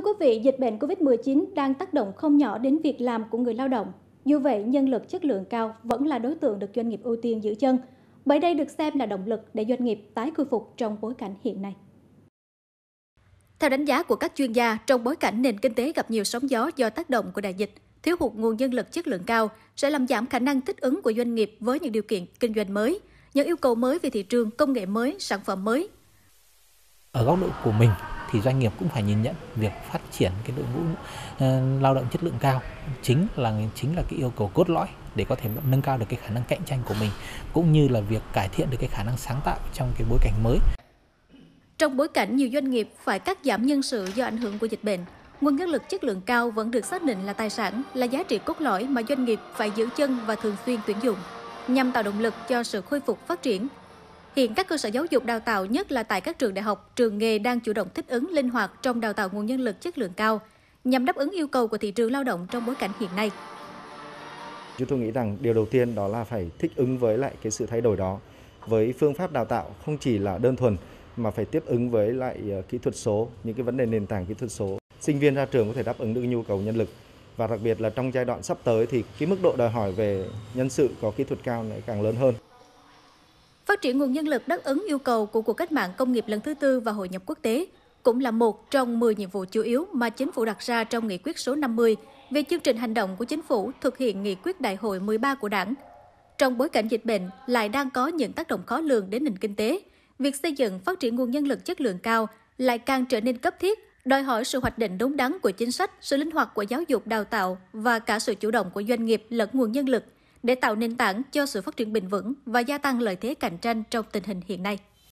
Thưa quý vị, dịch bệnh COVID-19 đang tác động không nhỏ đến việc làm của người lao động. Dù vậy, nhân lực chất lượng cao vẫn là đối tượng được doanh nghiệp ưu tiên giữ chân. Bởi đây được xem là động lực để doanh nghiệp tái khôi phục trong bối cảnh hiện nay. Theo đánh giá của các chuyên gia, trong bối cảnh nền kinh tế gặp nhiều sóng gió do tác động của đại dịch, thiếu hụt nguồn nhân lực chất lượng cao sẽ làm giảm khả năng thích ứng của doanh nghiệp với những điều kiện kinh doanh mới, những yêu cầu mới về thị trường, công nghệ mới, sản phẩm mới. Ở góc độ của mình thì doanh nghiệp cũng phải nhìn nhận việc phát triển cái đội ngũ ờ, lao động chất lượng cao chính là chính là cái yêu cầu cốt lõi để có thể nâng cao được cái khả năng cạnh tranh của mình cũng như là việc cải thiện được cái khả năng sáng tạo trong cái bối cảnh mới. Trong bối cảnh nhiều doanh nghiệp phải cắt giảm nhân sự do ảnh hưởng của dịch bệnh, nguồn nhân lực chất lượng cao vẫn được xác định là tài sản, là giá trị cốt lõi mà doanh nghiệp phải giữ chân và thường xuyên tuyển dụng nhằm tạo động lực cho sự khôi phục phát triển Hiện các cơ sở giáo dục đào tạo nhất là tại các trường đại học, trường nghề đang chủ động thích ứng linh hoạt trong đào tạo nguồn nhân lực chất lượng cao nhằm đáp ứng yêu cầu của thị trường lao động trong bối cảnh hiện nay. Chúng tôi nghĩ rằng điều đầu tiên đó là phải thích ứng với lại cái sự thay đổi đó. Với phương pháp đào tạo không chỉ là đơn thuần mà phải tiếp ứng với lại ờ, kỹ thuật số, những cái vấn đề nền tảng kỹ thuật số. Sinh viên ra trường có thể đáp ứng được nhu cầu nhân lực và đặc biệt là trong giai đoạn sắp tới thì cái mức độ đòi hỏi về nhân sự có kỹ thuật cao lại càng lớn hơn. Phát triển nguồn nhân lực đáp ứng yêu cầu của cuộc cách mạng công nghiệp lần thứ tư và hội nhập quốc tế cũng là một trong 10 nhiệm vụ chủ yếu mà chính phủ đặt ra trong nghị quyết số 50 về chương trình hành động của chính phủ thực hiện nghị quyết đại hội 13 của Đảng. Trong bối cảnh dịch bệnh lại đang có những tác động khó lường đến nền kinh tế, việc xây dựng phát triển nguồn nhân lực chất lượng cao lại càng trở nên cấp thiết, đòi hỏi sự hoạch định đúng đắn của chính sách, sự linh hoạt của giáo dục đào tạo và cả sự chủ động của doanh nghiệp lẫn nguồn nhân lực – để tạo nền tảng cho sự phát triển bền vững và gia tăng lợi thế cạnh tranh trong tình hình hiện nay.